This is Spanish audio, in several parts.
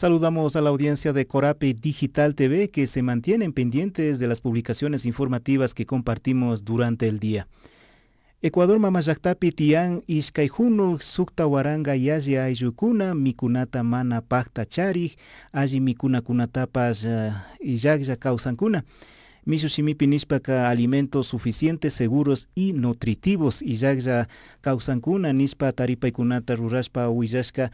Saludamos a la audiencia de Corape Digital TV que se mantienen pendientes de las publicaciones informativas que compartimos durante el día. Ecuador Mamayactapi Tian Ishkaijunu Suktawaranga Yaji Ayukuna Mikunata Mana Pacta Chari Aji Mikuna Kunatapas Iyagya Kausankuna Mishushimipi Nishpaka alimentos suficientes, seguros y nutritivos nispa Kausankuna Nishpa Taripaikunata ruraspa Uyashka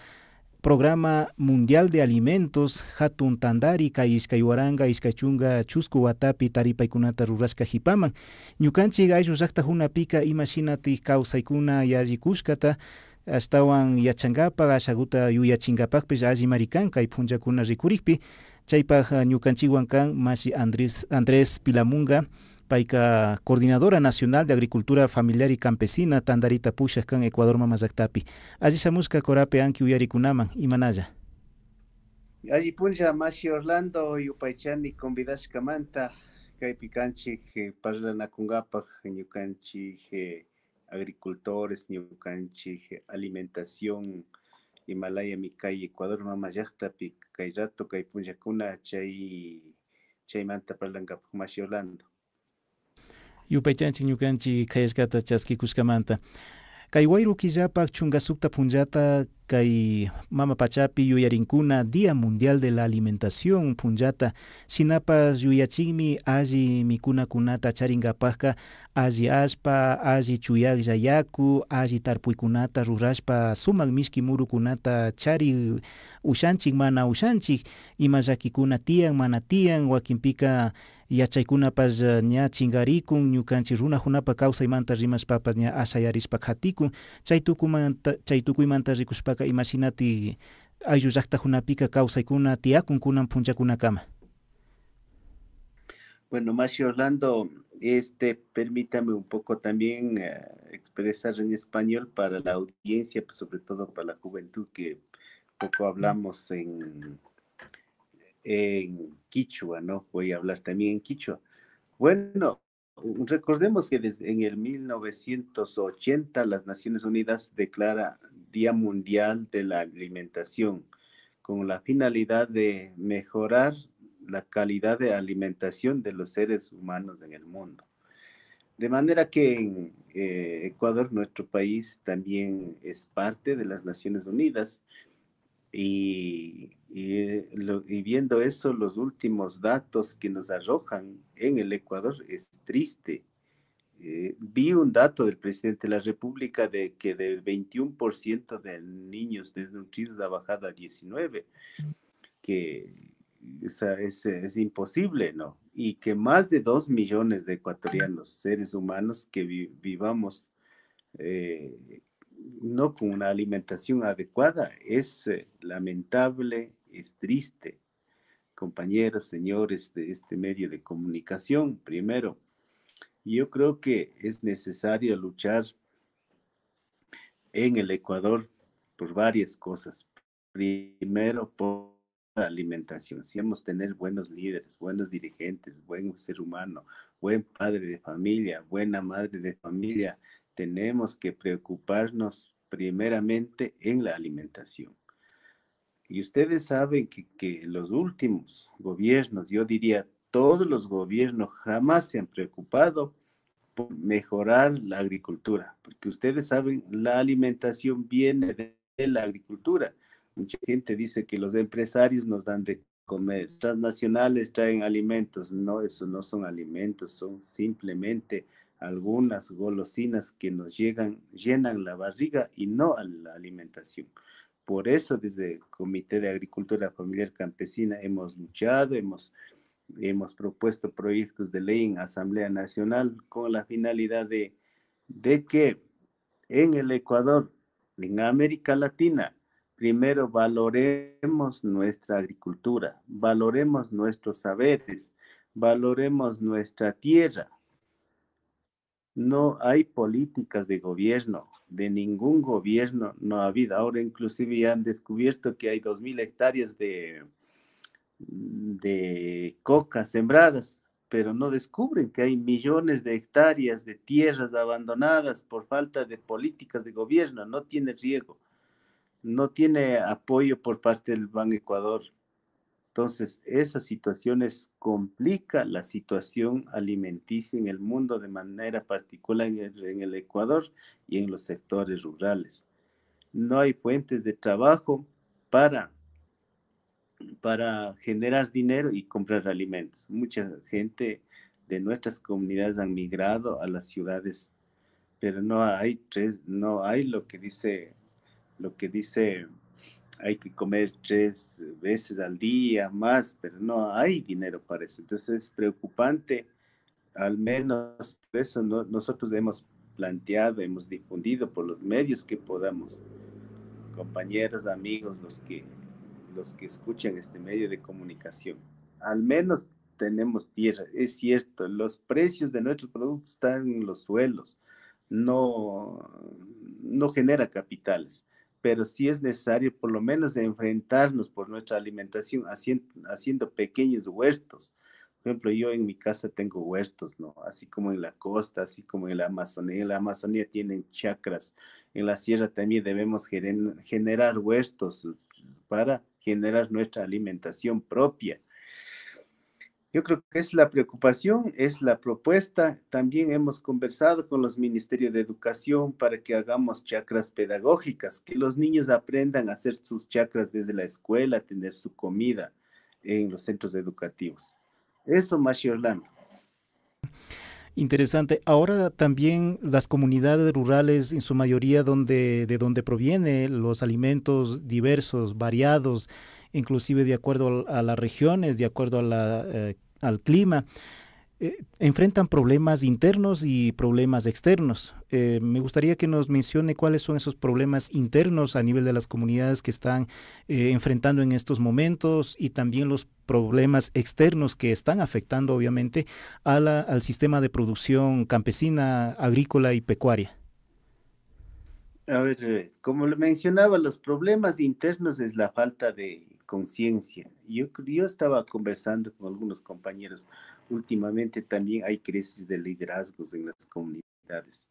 Programa Mundial de Alimentos, Hatun Tandari, Kaiskayuaranga, Iscachunga, Chusku, Watapi, Kunata, Rurashka, Jipaman, Ñukanchik, Ayshu, Zakta, Junapika, Imashinati, Kausaikuna, Yajikushkata, Astawan, Yachangapa, Ashaguta, Yuyachingapakpis, Aji Marikan, Kai Punjakuna, Rikurikpi, Chaipak, Masi, Andrés Pilamunga, Paika Coordinadora Nacional de Agricultura Familiar y Campesina Tandarita en Ecuador Mamazactapi. Allí chamusca corape anki uyarikunaman, manaya. Allí punja mashi Orlando yupaychani convidashkamanta kaypi kanchik eh, parla ñukanchik eh, agricultores ñukanchik alimentación Himalaya mi Ecuador, Ecuador mamayajtapi kay rato kay kuna chay chaymanta parlankapaj mashi Orlando yupaychanchik ñukanchik kayashkata chaskikuskamanta. kay wayru killapak chunga sukta kay mama pachapi yuyarinkuna Día Mundial de la Alimentación punllata sinapas yuyachikmi alli mikunakunata paska alli aspa alli chuyaqlla yaku alli tarpuykunata rurashpa sumak mishki murukunata chari ushanchik mana ushanchik ima tian tiyan mana y yachaykunapash eh, ña chingarikun ñukanchik runakunapak kawsaymanta rimashpapas ña ashayarispa hatikun chay tukuymanta chay tukuymanta rikushpaka imashinatik ayllu llaqtakunapika kawsaykuna tiyakun kunan cama Bueno, Mashi Orlando, este, permítame un poco también eh, expresar en español para la audiencia, pues, sobre todo para la juventud que poco hablamos en, en Quichua, ¿no? Voy a hablar también en Quichua. Bueno, recordemos que en el 1980 las Naciones Unidas declara Día Mundial de la Alimentación con la finalidad de mejorar la calidad de alimentación de los seres humanos en el mundo. De manera que en eh, Ecuador, nuestro país, también es parte de las Naciones Unidas. Y, viendo eso, los últimos datos que nos arrojan en el Ecuador es triste. Eh, vi un dato del presidente de la República de que del 21% de niños desnutridos ha bajado a 19, que es, es, imposible, ¿no? Y que más de 2 millones de ecuatorianos, seres humanos, que vivamos eh, no con una alimentación adecuada es eh, lamentable, es triste. Compañeros, señores de este medio de comunicación, primero, yo creo que es necesario luchar en el Ecuador por varias cosas. Primero, por la alimentación. Si hemos tener buenos líderes, buenos dirigentes, buen ser humano, buen padre de familia, buena madre de familia, tenemos que preocuparnos primeramente en la alimentación. Y ustedes saben que, que, los últimos gobiernos, yo diría todos los gobiernos, jamás se han preocupado por mejorar la agricultura, porque ustedes saben, la alimentación viene de, la agricultura. Mucha gente dice que los empresarios nos dan de comer, transnacionales traen alimentos, no, eso no son alimentos, son simplemente algunas golosinas que nos llegan, llenan la barriga y no a la alimentación. Por eso desde el Comité de Agricultura Familiar Campesina hemos luchado, hemos, hemos propuesto proyectos de ley en Asamblea Nacional con la finalidad de, de que en el Ecuador, en América Latina, primero valoremos nuestra agricultura, valoremos nuestros saberes, valoremos nuestra tierra, no hay políticas de gobierno, de ningún gobierno no ha habido. Ahora inclusive ya han descubierto que hay 2.000 hectáreas de, de coca sembradas, pero no descubren que hay millones de hectáreas de tierras abandonadas por falta de políticas de gobierno, no tiene riego, no tiene apoyo por parte del Banco Ecuador. Entonces, esas situaciones complica la situación alimenticia en el mundo de manera particular en el, Ecuador y en los sectores rurales. No hay puentes de trabajo para para generar dinero y comprar alimentos. Mucha gente de nuestras comunidades han migrado a las ciudades, pero no hay no hay lo que dice, lo que dice hay que comer tres veces al día más, pero no hay dinero para eso. Entonces es preocupante, al menos eso nosotros hemos planteado, hemos difundido por los medios que podamos, compañeros, amigos, los que, los que escuchan este medio de comunicación. Al menos tenemos tierra, es cierto, los precios de nuestros productos están en los suelos, no, no genera capitales pero sí es necesario por lo menos enfrentarnos por nuestra alimentación haciendo, haciendo pequeños huertos. Por ejemplo, yo en mi casa tengo huertos, ¿no? Así como en la costa, así como en la Amazonía. En la Amazonía tienen chacras. En la sierra también debemos generar huertos para generar nuestra alimentación propia. Yo creo que es la preocupación, es la propuesta. También hemos conversado con los ministerios de educación para que hagamos chacras pedagógicas, que los niños aprendan a hacer sus chacras desde la escuela, a tener su comida en los centros educativos. Eso, Mashi Orlando. Interesante. Ahora también las comunidades rurales, en su mayoría donde, de donde provienen los alimentos diversos, variados, inclusive de acuerdo a las regiones, de acuerdo a la eh, al clima, eh, enfrentan problemas internos y problemas externos. Eh, me gustaría que nos mencione cuáles son esos problemas internos a nivel de las comunidades que están eh, enfrentando en estos momentos y también los problemas externos que están afectando obviamente a la, al sistema de producción campesina, agrícola y pecuaria. A ver, como lo mencionaba, los problemas internos es la falta de conciencia. Yo, yo estaba conversando con algunos compañeros. Últimamente también hay crisis de liderazgos en las comunidades.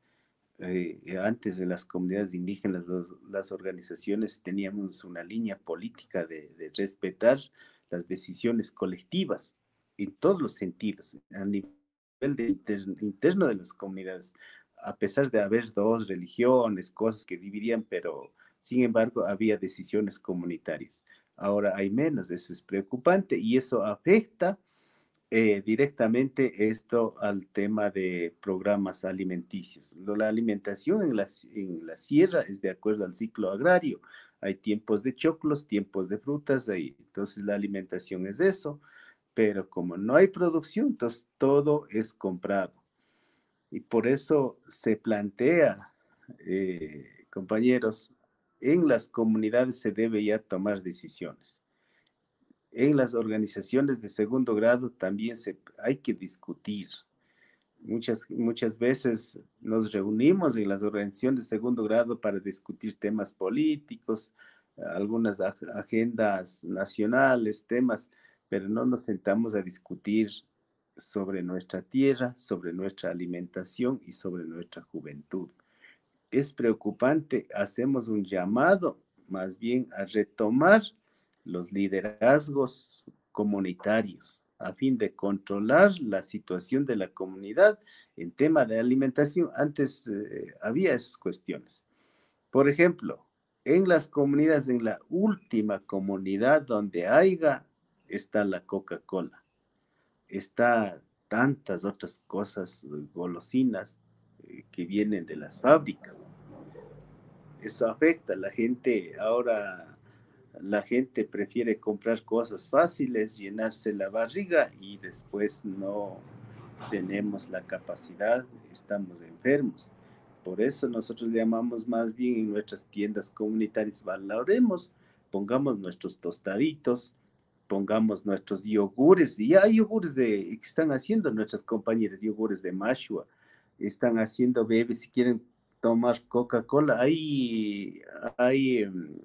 Eh, antes de las comunidades indígenas, las organizaciones teníamos una línea política de, respetar las decisiones colectivas en todos los sentidos, a nivel interno de las comunidades, a pesar de haber dos religiones, cosas que dividían, pero sin embargo había decisiones comunitarias ahora hay menos, eso es preocupante y eso afecta eh, directamente esto al tema de programas alimenticios. La alimentación en la, en la sierra es de acuerdo al ciclo agrario, hay tiempos de choclos, tiempos de frutas, ahí. entonces la alimentación es eso, pero como no hay producción, entonces todo es comprado. Y por eso se plantea, eh, compañeros, en las comunidades se debe ya tomar decisiones. En las organizaciones de segundo grado también se, hay que discutir. Muchas, muchas veces nos reunimos en las organizaciones de segundo grado para discutir temas políticos, algunas agendas nacionales, temas, pero no nos sentamos a discutir sobre nuestra tierra, sobre nuestra alimentación y sobre nuestra juventud es preocupante, hacemos un llamado más bien a retomar los liderazgos comunitarios a fin de controlar la situación de la comunidad en tema de alimentación. Antes eh, había esas cuestiones. Por ejemplo, en las comunidades, en la última comunidad donde haya, está la Coca-Cola, está tantas otras cosas, golosinas, que vienen de las fábricas. Eso afecta, a la gente ahora, la gente prefiere comprar cosas fáciles, llenarse la barriga y después no tenemos la capacidad, estamos enfermos. Por eso nosotros llamamos más bien en nuestras tiendas comunitarias, valoremos, pongamos nuestros tostaditos, pongamos nuestros yogures, y hay yogures de, que están haciendo nuestras compañeras, yogures de mashua, están haciendo bebés, si quieren tomar Coca-Cola, hay, hay em,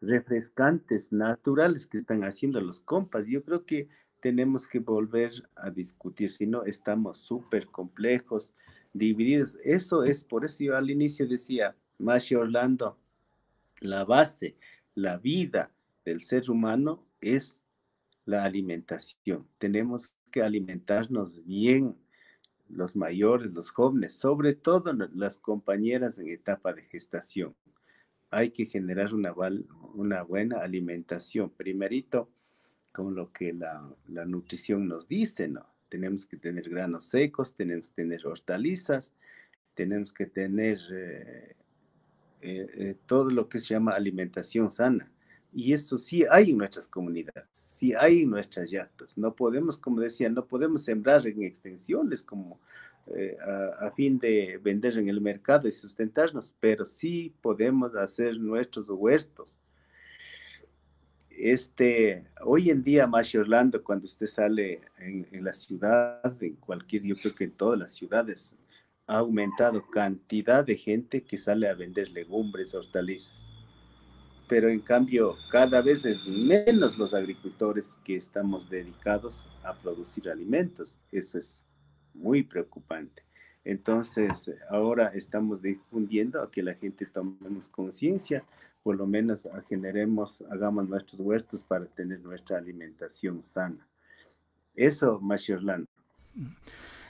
refrescantes naturales que están haciendo los compas. Yo creo que tenemos que volver a discutir, si no estamos súper complejos, divididos. Eso es, por eso yo al inicio decía, Mashi Orlando, la base, la vida del ser humano es la alimentación. Tenemos que alimentarnos bien, los mayores, los jóvenes, sobre todo las compañeras en etapa de gestación. Hay que generar una, buena alimentación. Primerito, con lo que la, nutrición nos dice, ¿no? Tenemos que tener granos secos, tenemos que tener hortalizas, tenemos que tener eh, eh, eh, todo lo que se llama alimentación sana. Y eso sí hay en nuestras comunidades, sí hay en nuestras llantas No podemos, como decía, no podemos sembrar en extensiones como eh, a, fin de vender en el mercado y sustentarnos, pero sí podemos hacer nuestros huertos. Este, hoy en día, más Orlando, cuando usted sale en, en la ciudad, en cualquier, yo creo que en todas las ciudades, ha aumentado cantidad de gente que sale a vender legumbres, hortalizas pero en cambio cada vez es menos los agricultores que estamos dedicados a producir alimentos. Eso es muy preocupante. Entonces, ahora estamos difundiendo a que la gente tomemos conciencia, por lo menos generemos, hagamos nuestros huertos para tener nuestra alimentación sana. Eso, Mashirlan. Mm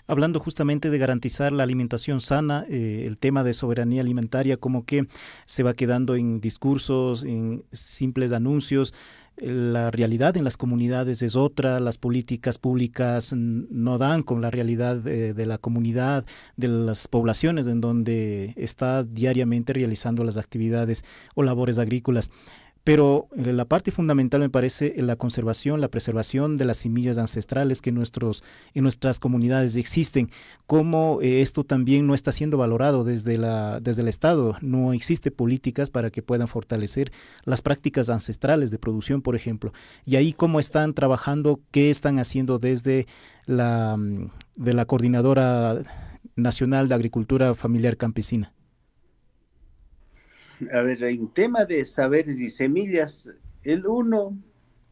hablando justamente de garantizar la alimentación sana, eh, el tema de soberanía alimentaria como que se va quedando en discursos, en simples anuncios. La realidad en las comunidades es otra, las políticas públicas no dan con la realidad de la comunidad, de las poblaciones en donde está diariamente realizando las actividades o labores agrícolas. Pero eh, la parte fundamental me parece la conservación, la preservación de las semillas ancestrales que nuestros, en nuestras comunidades existen. Cómo eh, esto también no está siendo valorado desde, la, desde el Estado. No existe políticas para que puedan fortalecer las prácticas ancestrales de producción, por ejemplo. Y ahí cómo están trabajando, qué están haciendo desde la, mm, de la Coordinadora Nacional de Agricultura Familiar Campesina a ver, en tema de saberes y semillas, el uno,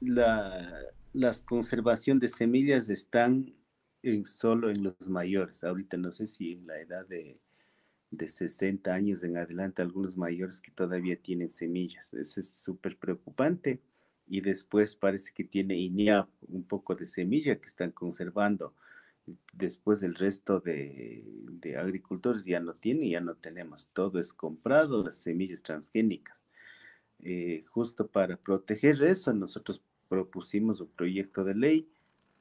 la, las conservación de semillas están solo en los mayores. Ahorita no sé si en la edad de, de 60 años en adelante, algunos mayores que todavía tienen semillas. Eso es súper preocupante. Y después parece que tiene INEA un poco de semilla que están conservando después el resto de, agricultores ya no tiene, ya no tenemos, todo es comprado, las semillas transgénicas. Eh, justo para proteger eso, nosotros propusimos un proyecto de ley,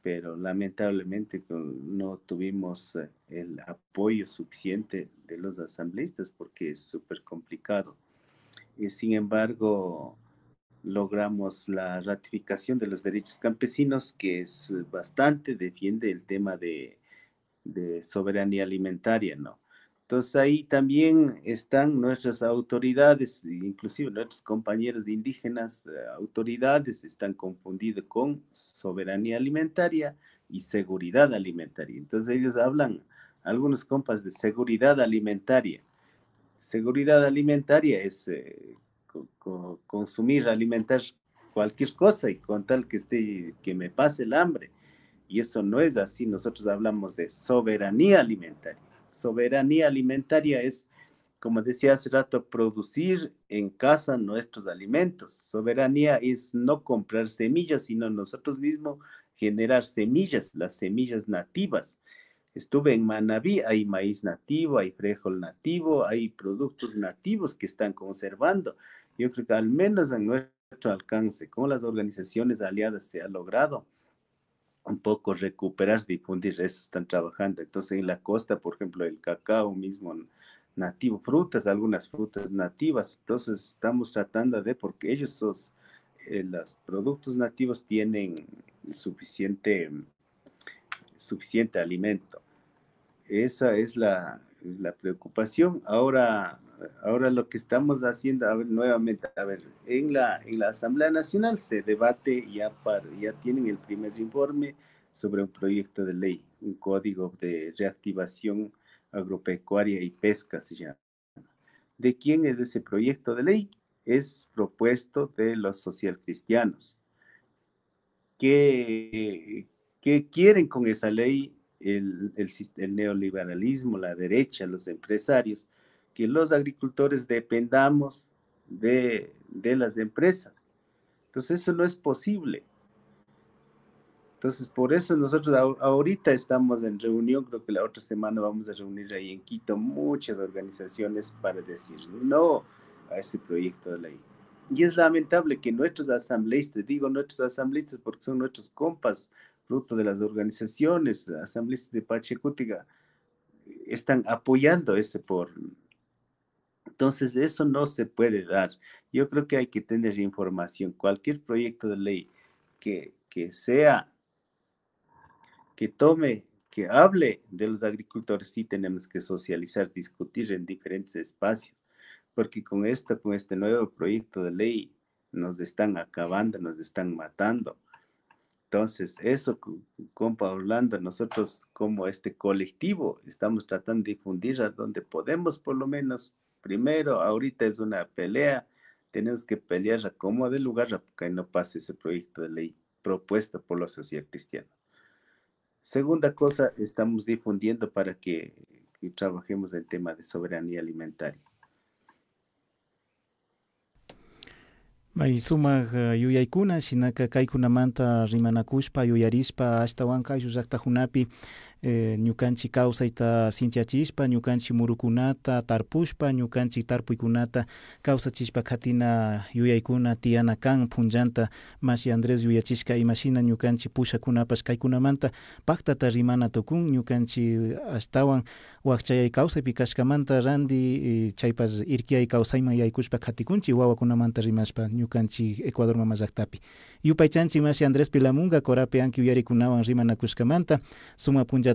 pero lamentablemente no tuvimos eh, el apoyo suficiente de los asambleístas porque es súper complicado. Eh, sin embargo, logramos la ratificación de los derechos campesinos, que es eh, bastante, defiende el tema de, soberanía alimentaria, ¿no? Entonces ahí también están nuestras autoridades, inclusive nuestros compañeros de indígenas, eh, autoridades están confundidos con soberanía alimentaria y seguridad alimentaria. Entonces ellos hablan, algunos compas, de seguridad alimentaria. Seguridad alimentaria es eh, consumir, alimentar cualquier cosa y con tal que esté, que me pase el hambre. Y eso no es así. Nosotros hablamos de soberanía alimentaria. Soberanía alimentaria es, como decía hace rato, producir en casa nuestros alimentos. Soberanía es no comprar semillas, sino nosotros mismos generar semillas, las semillas nativas. Estuve en Manabí, hay maíz nativo, hay frijol nativo, hay productos nativos que están conservando. Yo creo que al menos en nuestro alcance, con las organizaciones aliadas, se ha logrado un poco recuperar, difundir, eso están trabajando. Entonces, en la costa, por ejemplo, el cacao mismo nativo, frutas, algunas frutas nativas. Entonces, estamos tratando de, porque ellos, eh, los productos nativos tienen suficiente, suficiente alimento. Esa es la, preocupación. Ahora, ahora lo que estamos haciendo, nuevamente, a ver, en la, en la Asamblea Nacional se debate, ya, ya tienen el primer informe sobre un proyecto de ley, un código de reactivación agropecuaria y pesca se llama. ¿De quién es ese proyecto de ley? Es propuesto de los socialcristianos. ¿Qué, ¿Qué quieren con esa ley? el, el, neoliberalismo, la derecha, los empresarios, que los agricultores dependamos de, de, las empresas. Entonces eso no es posible. Entonces por eso nosotros ahorita estamos en reunión, creo que la otra semana vamos a reunir ahí en Quito muchas organizaciones para decir no a ese proyecto de ley. Y es lamentable que nuestros asambleístas, digo nuestros asambleístas porque son nuestros compas, fruto de las organizaciones, las asambleas de Pachecútiga están apoyando ese por. Entonces, eso no se puede dar. Yo creo que hay que tener información. Cualquier proyecto de ley que, que sea, que tome, que hable de los agricultores, sí tenemos que socializar, discutir en diferentes espacios, porque con esto, con este nuevo proyecto de ley, nos están acabando, nos están matando. Entonces, eso, compa Orlando, nosotros como este colectivo estamos tratando de difundir a donde podemos, por lo menos. Primero, ahorita es una pelea, tenemos que pelear como de lugar para que no pase ese proyecto de ley propuesto por la sociedad cristiana. Segunda cosa, estamos difundiendo para que trabajemos el tema de soberanía alimentaria. Bai, kaikuna eh, yuyaykuna, sinaka kaykunamanta rimanakushpa, yuyarishpa, ashtawan kay e eh, nukanchi causaita sintia chispa murukunata tarpuspa nukanchi tarpuikunata causa chispa katina yuyaikuna tiana punjanta mas i andres yuyachiska imagina nukanchi pusakuna paskaikunamanta pactata rimanatokun nukanchi astawan uachay causa pikaskamanta randi eh, chaipas irkiaikausaima yaikuspakatikunchi wawa kuna manta rimaspa nukanchi ecuador mamaxtapi i upaichanchi mas i andres pilamunga korapean ki yarikunawan suma punja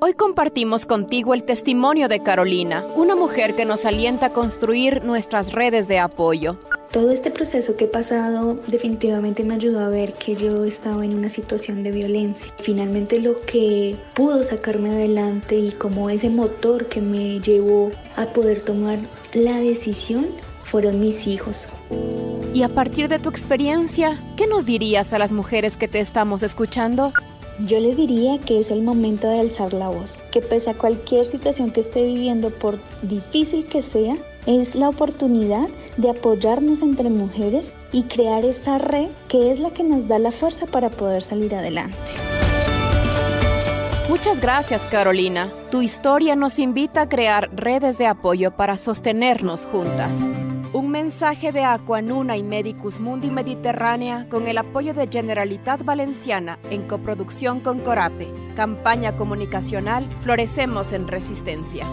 Hoy compartimos contigo el testimonio de Carolina, una mujer que nos alienta a construir nuestras redes de apoyo. Todo este proceso que he pasado definitivamente me ayudó a ver que yo estaba en una situación de violencia. Finalmente lo que pudo sacarme adelante y como ese motor que me llevó a poder tomar la decisión fueron mis hijos. Y a partir de tu experiencia, ¿qué nos dirías a las mujeres que te estamos escuchando? Yo les diría que es el momento de alzar la voz, que pese a cualquier situación que esté viviendo, por difícil que sea, es la oportunidad de apoyarnos entre mujeres y crear esa red que es la que nos da la fuerza para poder salir adelante. Muchas gracias Carolina. Tu historia nos invita a crear redes de apoyo para sostenernos juntas. Un mensaje de Aquanuna y Medicus Mundi Mediterránea con el apoyo de Generalitat Valenciana en coproducción con Corape. Campaña comunicacional Florecemos en Resistencia.